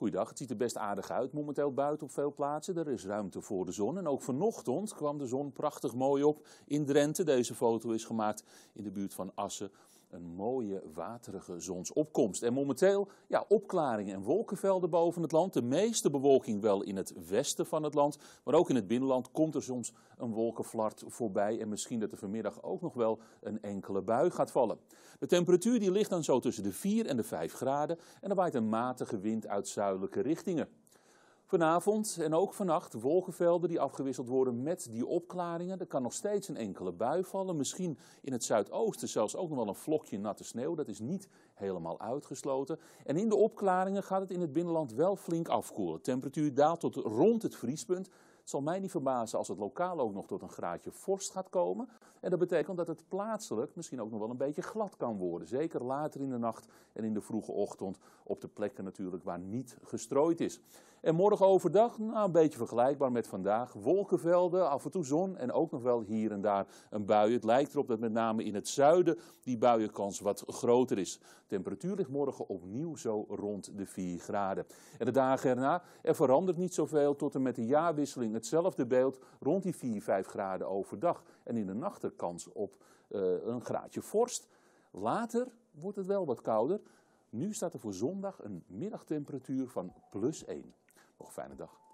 Goeiedag, het ziet er best aardig uit momenteel buiten op veel plaatsen. Er is ruimte voor de zon. En ook vanochtend kwam de zon prachtig mooi op in Drenthe. Deze foto is gemaakt in de buurt van Assen een mooie waterige zonsopkomst. En momenteel ja, opklaringen en wolkenvelden boven het land. De meeste bewolking wel in het westen van het land. Maar ook in het binnenland komt er soms een wolkenflart voorbij. En misschien dat er vanmiddag ook nog wel een enkele bui gaat vallen. De temperatuur die ligt dan zo tussen de 4 en de 5 graden. En er waait een matige wind uit zuidelijke richtingen. Vanavond en ook vannacht wolkenvelden die afgewisseld worden met die opklaringen. Er kan nog steeds een enkele bui vallen. Misschien in het zuidoosten zelfs ook nog wel een vlokje natte sneeuw. Dat is niet helemaal uitgesloten. En in de opklaringen gaat het in het binnenland wel flink afkoelen. Temperatuur daalt tot rond het vriespunt. Het zal mij niet verbazen als het lokaal ook nog tot een graadje vorst gaat komen. En dat betekent dat het plaatselijk misschien ook nog wel een beetje glad kan worden. Zeker later in de nacht en in de vroege ochtend op de plekken natuurlijk waar niet gestrooid is. En morgen overdag, nou een beetje vergelijkbaar met vandaag. Wolkenvelden, af en toe zon en ook nog wel hier en daar een bui. Het lijkt erop dat met name in het zuiden die buienkans wat groter is. Temperatuur ligt morgen opnieuw zo rond de 4 graden. En de dagen erna, er verandert niet zoveel tot en met de jaarwisseling hetzelfde beeld rond die 4, 5 graden overdag. En in de nacht de kans op eh, een graadje vorst. Later wordt het wel wat kouder. Nu staat er voor zondag een middagtemperatuur van plus 1. Nog een fijne dag.